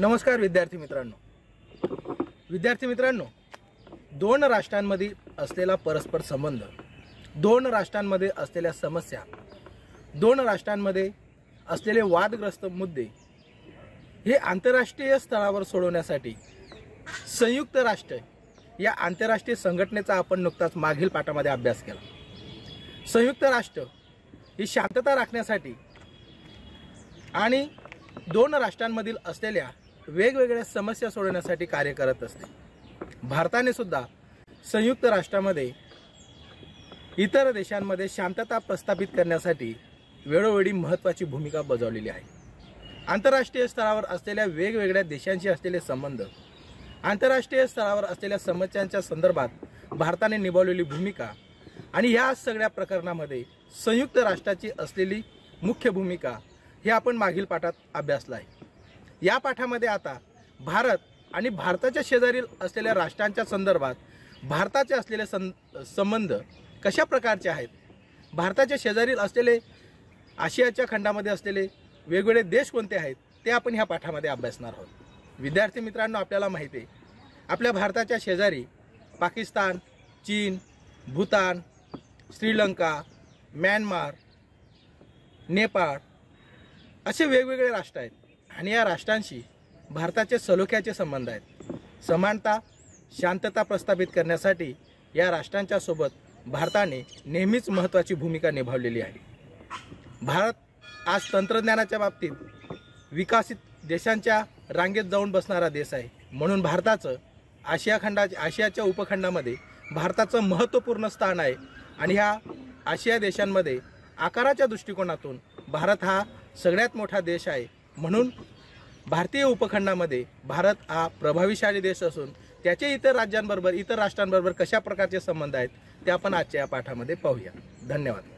नमस्कार विद्यार्थी मित्रांनो विद्यार्थी मित्रांनो दोन राष्ट्रांमध्ये असलेला परस्पर संबंध दोन राष्ट्रांमध्ये असलेल्या समस्या दोन राष्ट्रांमध्ये असलेले वादग्रस्त मुद्दे हे आंतरराष्ट्रीय स्तरावर सोडवण्यासाठी संयुक्त राष्ट्र या आंतरराष्ट्रीय संघटनेचा आपण नुकताच मागील पाठामध्ये अभ्यास केला संयुक्त राष्ट्र ही शांतता राखण्यासाठी आणि दोन राष्ट्रांमधील असलेल्या वेगवेगळ्या समस्या सोडवण्यासाठी कार्य करत असते भारताने सुद्धा संयुक्त राष्ट्रामध्ये इतर देशांमध्ये शांतता प्रस्थापित करण्यासाठी वेळोवेळी महत्त्वाची भूमिका बजावलेली आहे आंतरराष्ट्रीय स्तरावर असलेल्या वेगवेगळ्या देशांशी असलेले संबंध आंतरराष्ट्रीय स्तरावर असलेल्या समस्यांच्या संदर्भात भारताने निभावलेली भूमिका आणि ह्या सगळ्या प्रकरणामध्ये संयुक्त राष्ट्राची असलेली मुख्य भूमिका हे आपण मागील पाठात अभ्यासला आहे या पाठामध्ये आता भारत आणि भारताच्या शेजारी असलेल्या राष्ट्रांच्या संदर्भात भारताचे असलेले सं संबंध कशा प्रकारचे आहेत भारताच्या शेजारील असलेले आशियाच्या खंडामध्ये असलेले वेगवेगळे देश कोणते आहेत ते आपण ह्या पाठामध्ये अभ्यासणार आहोत विद्यार्थी मित्रांनो आपल्याला माहिती आहे आपल्या भारताच्या शेजारी पाकिस्तान चीन भूतान श्रीलंका म्यानमार नेपाळ असे वेगवेगळे राष्ट्र आहेत आणि या राष्ट्रांशी भारताचे सलोख्याचे संबंध आहेत समानता शांतता प्रस्थापित करण्यासाठी या राष्ट्रांच्या सोबत भारताने नेहमीच महत्त्वाची भूमिका निभावलेली आहे भारत आज तंत्रज्ञानाच्या बाबतीत विकसित देशांच्या रांगेत जाऊन बसणारा देश आहे म्हणून भारताचं आशिया खंडा आशियाच्या उपखंडामध्ये भारताचं महत्त्वपूर्ण स्थान आहे आणि ह्या आशिया देशांमध्ये आकाराच्या दृष्टिकोनातून भारत हा सगळ्यात मोठा देश आहे म्हणून भारतीय उपखंडामध्ये भारत हा प्रभावीशाली देश असून त्याचे इतर राज्यांबरोबर इतर राष्ट्रांबरोबर कशा प्रकारचे संबंध आहेत ते आपण आजच्या या पाठामध्ये पाहूया धन्यवाद